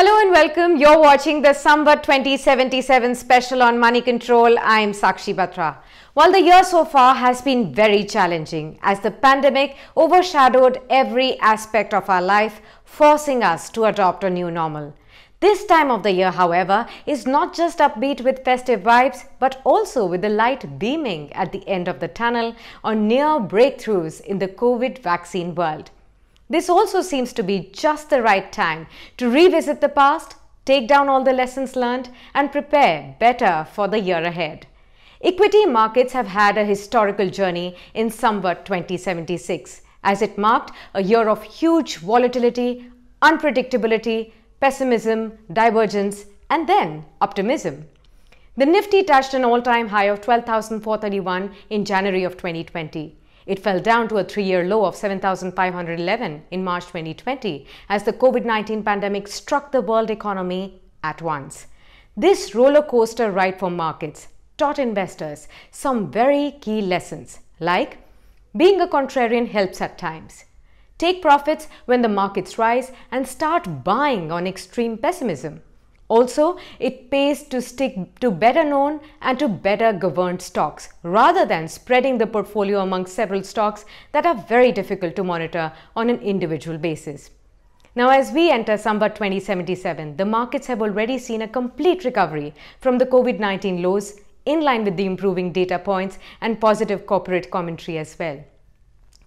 Hello and welcome. You're watching the Samvat 2077 special on Money Control. I'm Sakshi Batra. While the year so far has been very challenging as the pandemic overshadowed every aspect of our life, forcing us to adopt a new normal. This time of the year, however, is not just upbeat with festive vibes, but also with the light beaming at the end of the tunnel or near breakthroughs in the COVID vaccine world. This also seems to be just the right time to revisit the past, take down all the lessons learned, and prepare better for the year ahead. Equity markets have had a historical journey in summer 2076 as it marked a year of huge volatility, unpredictability, pessimism, divergence, and then optimism. The Nifty touched an all-time high of 12,431 in January of 2020. It fell down to a three-year low of 7,511 in March 2020 as the COVID-19 pandemic struck the world economy at once. This roller coaster ride for markets taught investors some very key lessons like being a contrarian helps at times. Take profits when the markets rise and start buying on extreme pessimism. Also, it pays to stick to better known and to better governed stocks rather than spreading the portfolio among several stocks that are very difficult to monitor on an individual basis. Now, as we enter Samba 2077, the markets have already seen a complete recovery from the COVID 19 lows in line with the improving data points and positive corporate commentary as well.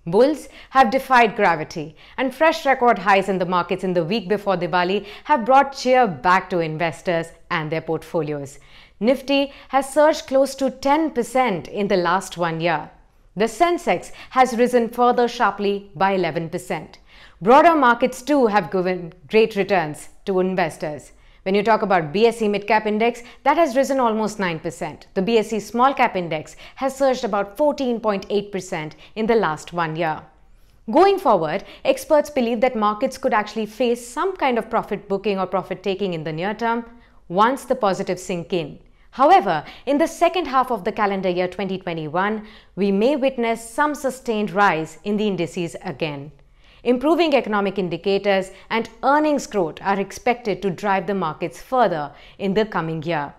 Bulls have defied gravity, and fresh record highs in the markets in the week before Diwali have brought cheer back to investors and their portfolios. Nifty has surged close to 10% in the last one year. The Sensex has risen further sharply by 11%. Broader markets too have given great returns to investors. When you talk about BSE Mid Cap Index, that has risen almost 9%. The BSE Small Cap Index has surged about 14.8% in the last one year. Going forward, experts believe that markets could actually face some kind of profit booking or profit taking in the near term once the positives sink in. However, in the second half of the calendar year 2021, we may witness some sustained rise in the indices again. Improving economic indicators and earnings growth are expected to drive the markets further in the coming year.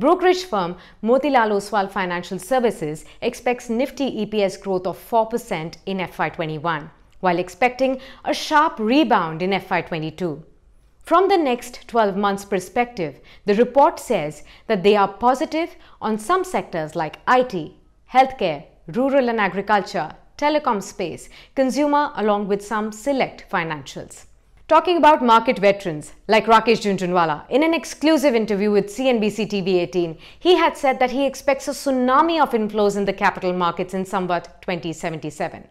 Brokerage firm Motilal Oswal Financial Services expects Nifty EPS growth of 4% in FY21, while expecting a sharp rebound in FY22. From the next 12 months perspective, the report says that they are positive on some sectors like IT, healthcare, rural and agriculture, telecom space, consumer, along with some select financials. Talking about market veterans like Rakesh Junjunwala, in an exclusive interview with CNBC TV18, he had said that he expects a tsunami of inflows in the capital markets in somewhat 2077.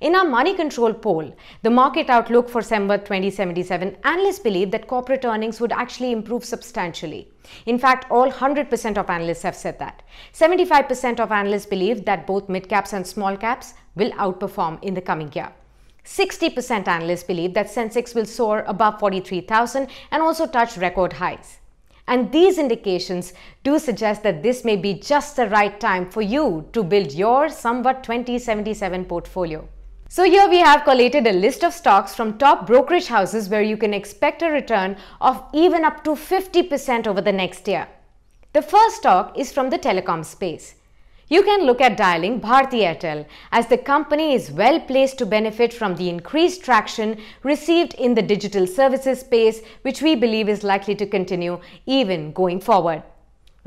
In our Money Control poll, the market outlook for December 2077, analysts believe that corporate earnings would actually improve substantially. In fact, all 100% of analysts have said that. 75% of analysts believe that both mid caps and small caps will outperform in the coming year. 60% analysts believe that Sensex will soar above 43,000 and also touch record highs. And these indications do suggest that this may be just the right time for you to build your somewhat 2077 portfolio. So here we have collated a list of stocks from top brokerage houses where you can expect a return of even up to 50% over the next year. The first stock is from the telecom space. You can look at dialing Bharti Airtel as the company is well placed to benefit from the increased traction received in the digital services space which we believe is likely to continue even going forward.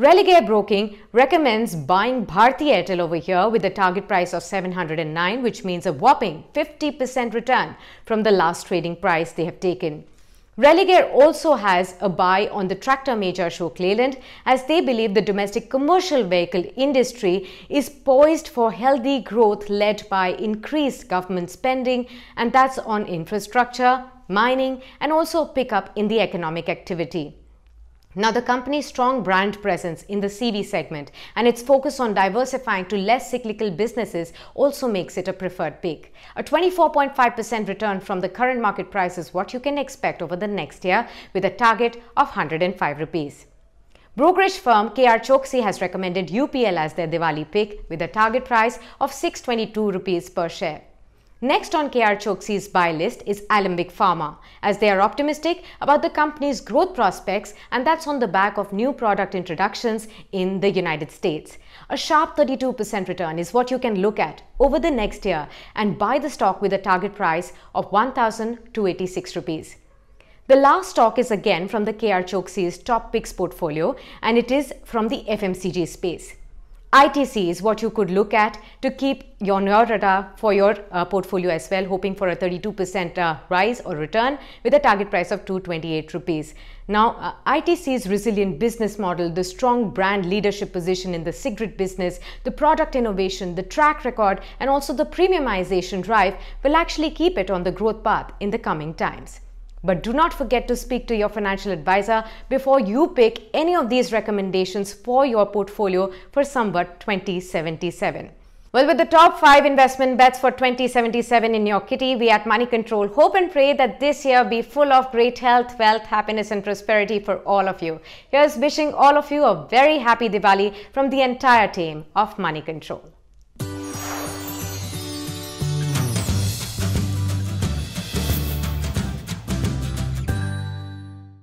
Religare Broking recommends buying Bharti Airtel over here with a target price of 709, which means a whopping 50% return from the last trading price they have taken. Religare also has a buy on the tractor major show Leyland as they believe the domestic commercial vehicle industry is poised for healthy growth led by increased government spending and that's on infrastructure, mining and also pickup in the economic activity. Now, the company's strong brand presence in the CV segment and its focus on diversifying to less cyclical businesses also makes it a preferred pick. A 24.5% return from the current market price is what you can expect over the next year with a target of 105 rupees. Brokerage firm KR Choksi has recommended UPL as their Diwali pick with a target price of 622 rupees per share. Next on KR Choksi's buy list is Alembic Pharma, as they are optimistic about the company's growth prospects and that's on the back of new product introductions in the United States. A sharp 32% return is what you can look at over the next year and buy the stock with a target price of 1,286 rupees. The last stock is again from the KR Choksi's top picks portfolio and it is from the FMCG space. ITC is what you could look at to keep on your radar for your uh, portfolio as well, hoping for a 32% uh, rise or return with a target price of 228 rupees. Now, uh, ITC's resilient business model, the strong brand leadership position in the cigarette business, the product innovation, the track record, and also the premiumization drive will actually keep it on the growth path in the coming times. But do not forget to speak to your financial advisor before you pick any of these recommendations for your portfolio for somewhat 2077. Well, with the top five investment bets for 2077 in your kitty, we at Money Control hope and pray that this year be full of great health, wealth, happiness, and prosperity for all of you. Here's wishing all of you a very happy Diwali from the entire team of Money Control.